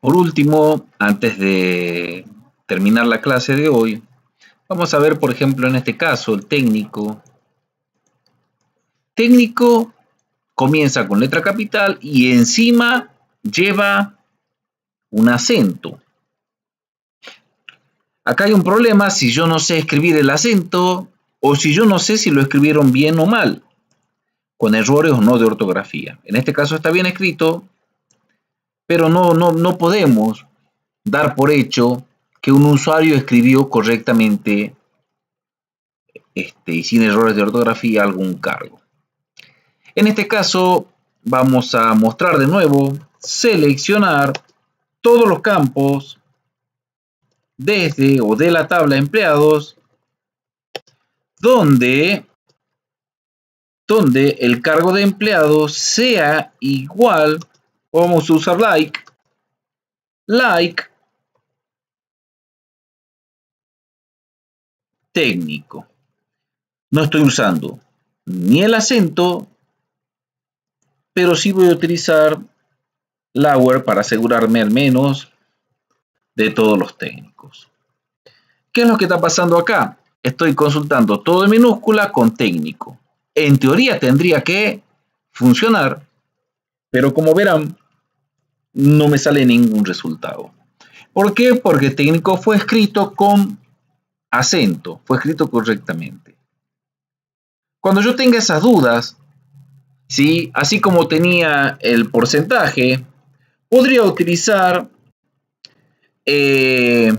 Por último, antes de terminar la clase de hoy, vamos a ver, por ejemplo, en este caso, el técnico. Técnico comienza con letra capital y encima lleva un acento. Acá hay un problema si yo no sé escribir el acento o si yo no sé si lo escribieron bien o mal, con errores o no de ortografía. En este caso está bien escrito, pero no, no, no podemos dar por hecho que un usuario escribió correctamente este, y sin errores de ortografía algún cargo. En este caso vamos a mostrar de nuevo, seleccionar todos los campos desde o de la tabla empleados donde, donde el cargo de empleado sea igual vamos a usar like, like técnico. No estoy usando ni el acento, pero sí voy a utilizar Lower para asegurarme al menos de todos los técnicos. ¿Qué es lo que está pasando acá? Estoy consultando todo en minúscula con técnico. En teoría tendría que funcionar, pero como verán, no me sale ningún resultado. ¿Por qué? Porque técnico fue escrito con acento, fue escrito correctamente. Cuando yo tenga esas dudas, ¿sí? así como tenía el porcentaje, podría utilizar eh,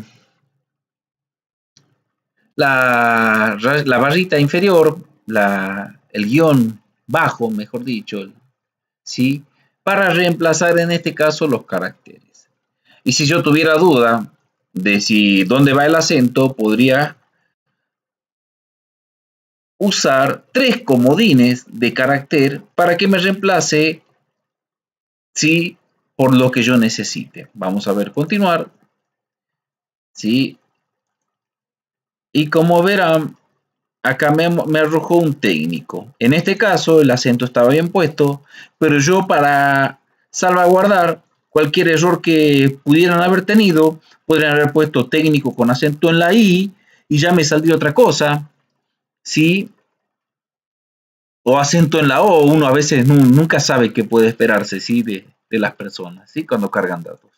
la, barrita inferior, el guión bajo, mejor dicho, ¿sí? para reemplazar en este caso los caracteres. Y si yo tuviera duda de si dónde va el acento, podría usar tres comodines de carácter para que me reemplace ¿sí? por lo que yo necesite. Vamos a ver continuar. ¿sí? Y como verán, acá me, arrojó un técnico. En este caso el acento estaba bien puesto, pero yo para salvaguardar cualquier error que pudieran haber tenido, podrían haber puesto técnico con acento en la I y ya me salió otra cosa. ¿Sí? O acento en la O, uno a veces nunca sabe qué puede esperarse ¿sí? de, las personas ¿sí? cuando cargan datos.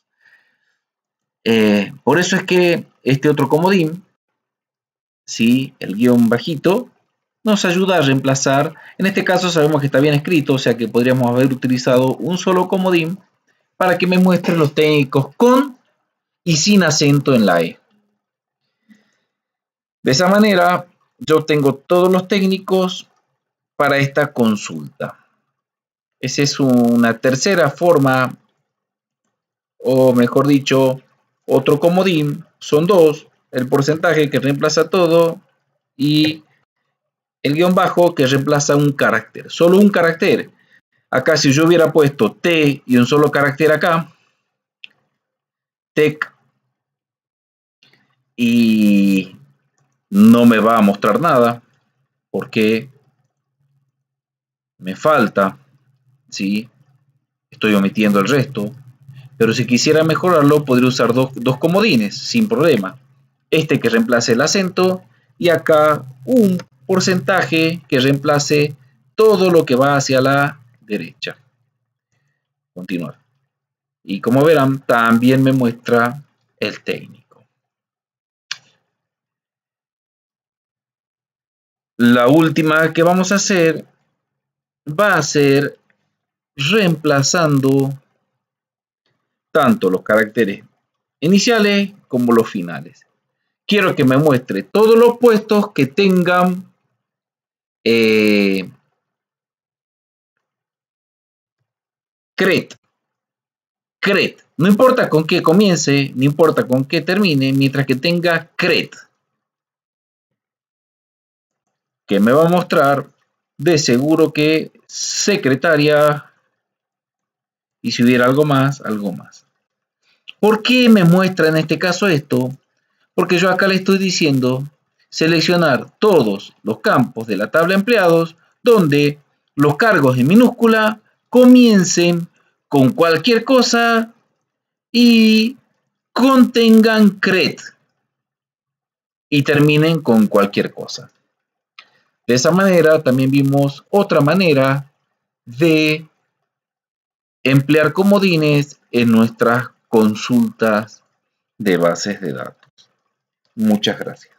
Eh, por eso es que este otro comodín ¿sí? el guión bajito, nos ayuda a reemplazar, en este caso sabemos que está bien escrito, o sea que podríamos haber utilizado un solo comodín para que me muestre los técnicos con y sin acento en la E. De esa manera, yo tengo todos los técnicos para esta consulta. Esa es una tercera forma, o mejor dicho, otro comodín, son dos, el porcentaje que reemplaza todo y el guión bajo que reemplaza un carácter, solo un carácter. Acá si yo hubiera puesto T y un solo carácter acá, TEC, y no me va a mostrar nada porque me falta, ¿sí? estoy omitiendo el resto, pero si quisiera mejorarlo podría usar dos comodines sin problema este que reemplace el acento y acá un porcentaje que reemplace todo lo que va hacia la derecha. Continuar. Y como verán, también me muestra el técnico. La última que vamos a hacer va a ser reemplazando tanto los caracteres iniciales como los finales quiero que me muestre todos los puestos que tengan CRED. Eh, CRED. No importa con qué comience, no importa con qué termine, mientras que tenga CRED. Que me va a mostrar de seguro que secretaria y si hubiera algo más, algo más. ¿Por qué me muestra en este caso esto? porque yo acá le estoy diciendo seleccionar todos los campos de la tabla empleados donde los cargos en minúscula comiencen con cualquier cosa y contengan CRED y terminen con cualquier cosa. De esa manera también vimos otra manera de emplear comodines en nuestras consultas de bases de datos. Muchas gracias.